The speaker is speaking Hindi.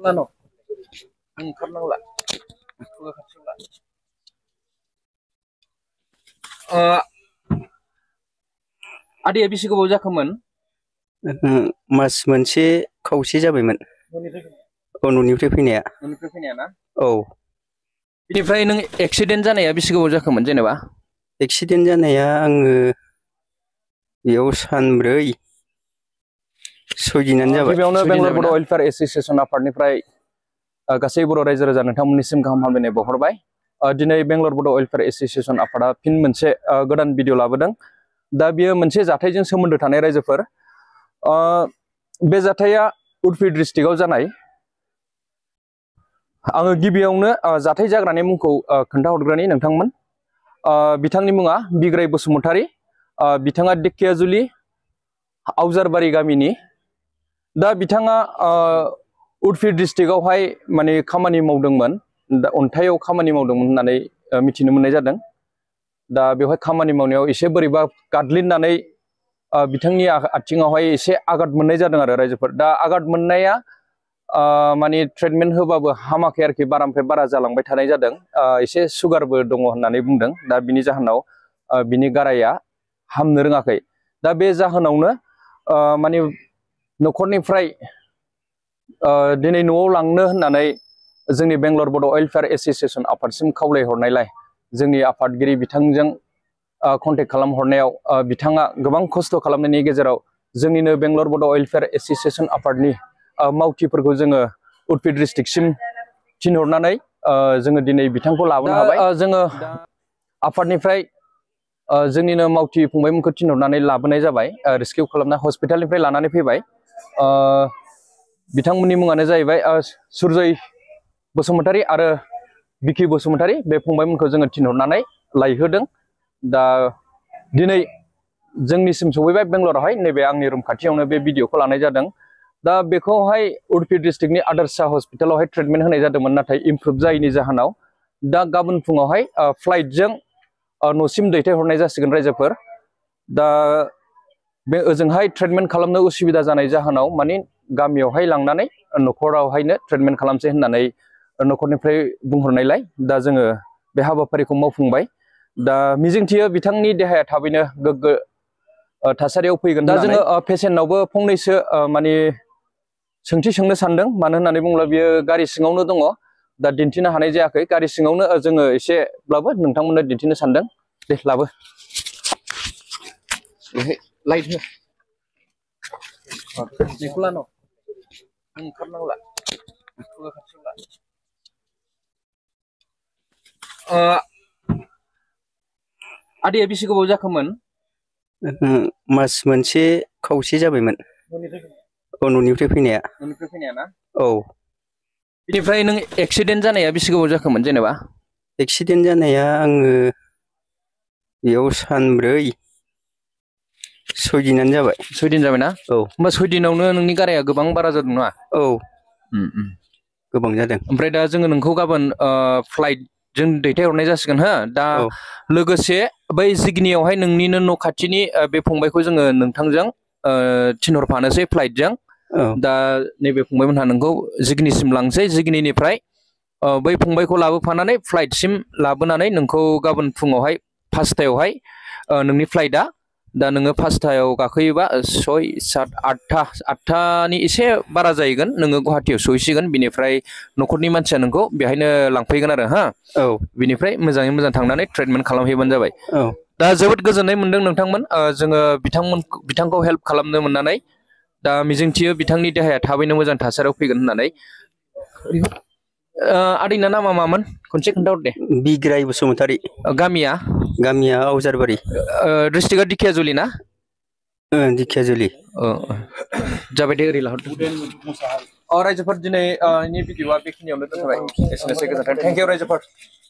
ओंखारनांगौ ओंखारनांला खुगा खाथियावला आदैया बेसे गोबाव जाखोमोन मास मोनसे खावसे जाबायमोन औ न'निफ्राय फैनाया न'निफ्राय फैनाया ना औ बेनिफ्राय नों एक्सिडेन्ट जानाया बेसे गोबाव जाखोमोन जेनेबा एक्सिडेन्ट जानाया आङो बेयाव सानब्रै सौजिनानै जाबाय गिबियावनो बेंगलर बड' वेलफेयार एसोसिएसन आफादनिफ्राय गासै बर' रायजो राजा नोंथांमोननिसिम गाहाम हामलायनाय बावहरबाय दिनै बेंगलर बड' वेलफेयार एसोसिएसन आफादा फिन मोनसे गोदान भिडिअ लाबोदों दा बियो मोनसे जाथायजों सोमोन्दो थानाय रायजोफोर बे जाथाया उडपि डिस्ट्रिक्टआव जानाय आङो गिबियावनो जाथाय जाग्रानि मुंखौ खोन्थाहरग्रोनि नोंथांमोन बिथांनि मुङा बिग्राय बसुमतारी बिथाङा दिक्कियाजुलि आवजारबारि गामिनि दा बिथाङा उडपि डिस्ट्रिक्टआवहाय माने खामानि मावदोंमोन दा अन्थाइआव खामानि मावदोंमोन होननानै मिथिनो मोननाय जादों दा बेवहाय खामानि मावनायाव एसे बोरैबा गादलिननानै बिथांनि आथिङावहाय आघात मोननाय जादों आरो दा आघात मोननाया माने ट्रिटमेन्ट होबाबो हामाखै आरोखि बारानिफ्राय बारा जालांबाय थानाय जादों एसे सुगारबो दङ होननानै बुंदों दा बिनि जाहोनाव गाराया हामनो रोङाखै दा बे जाहोनावनो माने न'खरनिफ्राय दिनै न'आव लांनो होननानै जोंनि बेंगलर बड' वेलफेयार एस'सियेसन आफादसिम खावलायहरनायलाय जोंनि आफादगिरि बिथांजों कन्टेक्ट खालामहरनायाव बिथाङा गोबां खस्थ' खालामनायनि गेजेराव जोंनिनो बेंगलर बड' वेलफेयार एस'सियेसन आफादनि मावथिफोरखौ जोङो उदपिड डिस्ट्रिक्टसिम थिनहरनानै जोङो दिनै बिथांखौ लाबोनो हाबाय जोङो आफादनिफ्राय जोंनिनो मावथि फंबायमोनखौ थिनहरनानै लाबोनाय जाबाय रेस्किउ खालामना हस्पिटालनिफ्राय लानानै फैबाय बिथांमोननि मुङानो जाहैबाय सुरजय बसुमतारी आरो बिकि बसुमतारी बे फंबायमोनखौ जोङो थिनहरनानै लायहोदों दा दिनै जोंनिसिम सौहैबाय बेंगलरावहाय नैबे आंनि रुम खाथियावनो बे भिडिअखौ लानाय जादों दा बेखौहाय उडपि डिस्ट्रिक्टनि आदर्सा हस्पिटालावहाय ट्रिटमेन्ट होनाय जादोंमोन नाथाय इम्प्रुभ जायिनि जाहोनाव दा गाबोन फुङावहाय फ्लाइटजों न'सिम दैथायहरनाय जासिगोन रायजोफोर दा बे ओजोंहाय ट्रिटमेन्ट खालामनो उसुबिदा जानाय जाहोनाव माने गामियावहाय लांनानै न'खरावहायनो ट्रिटमेन्ट खालामसै होननानै न'खरनिफ्राय बुंहरनायलाय दा जोङो बे हाबाफारिखौ मावफुंबाय दा मिजिंथियो बिथांनि देहाया थाबैनो गोग्गो थासारियाव फैगोन दा जोङो पेसेन्टनावबो फंनैसो माने सोंथि सोंनो सानदों मानो होननानै बुङोब्ला बियो गारि सिङावनो दङ दा दिन्थिनो हानाय जायाखै गारि सिङावनो जोङो एसेब्लाबो नोंथांमोननो दिन्थिनो सानदों दे लाबो light here. Nikula no. Nikula Nikula Nikula. Uh, आदि एबिसि गोबाव जाखोमोन मास मोनसे खावसे जाबायमोन औ न'निफ्राय फैनाया न'निफ्राय फैनाया ना औ बेनिफ्राय नों एक्सिडेन्ट जानाया बेसे गोबाव जाखोमोन जेनेबा एक्सिडेन्ट जानाया आङो बेयाव सानब्रै सयदिनानो जाबाय सयदिन जाबायना औ होमबा सयदिनावनो नोंनि गाराया गोबां बारा जादों नङा औ गोबां जादों ओमफ्राय दा जोङो नोंखौ गाबोन फ्लाइट जों दैथायहरनाय जासिगोन हो दा लोगोसे बै जिगनियावहाय नोंनिनो न' खाथिनि बे फंबायखौ जोङो नोंथांजों थिनहरफानोसै फ्लाइटजों दा नैबे फंबायमोनहा नोंखौ जिगनिसिम लांसै जिगनिनिफ्राय बै फंबायखौ लाबोफानानै फ्लाइटसिम लाबोनानै नोंखौ गाबोन फुङावहाय पासतायावहाय नोंनि फ्लाइटआ दा नोङो पासतायाव गाखोयोबा सय सात आठथा आठथानि एसे बारा जाहैगोन नोङो गुवाहाटियाव सहैसिगोन बिनिफ्राय न'खरनि मानसिया नोंखौ बेहायनो लांफैगोन आरो हा औ बिनिफ्राय मोजाङै मोजां थांनानै ट्रिटमेन्ट खालामहैबानो जाबाय औ दा जोबोद गोजोननाय मोनदों नोंथांमोन जोङो बिथांमोन बिथांखौ हेल्प खालामनो मोननानै दा मिजिंथियो बिथांनि देहाया थाबैनो मोजां थासारियाव फैगोन होननानै आदैना नामा मामोन खनसे खोन्थाहर दे बिग्राय बसुमतारि गामिया गामिया आवजारबारि डिस्ट्रिक्टआ दिखियाजुलि ना दिखियाजुलि जाबाय दे ओरै लाहरदो रायजोफोर दिनैनि भिडिअआ बेखिनियावनो दोनथ'बाय एसेनोसै गोजोन्थों थेंक इउ रायजोफोर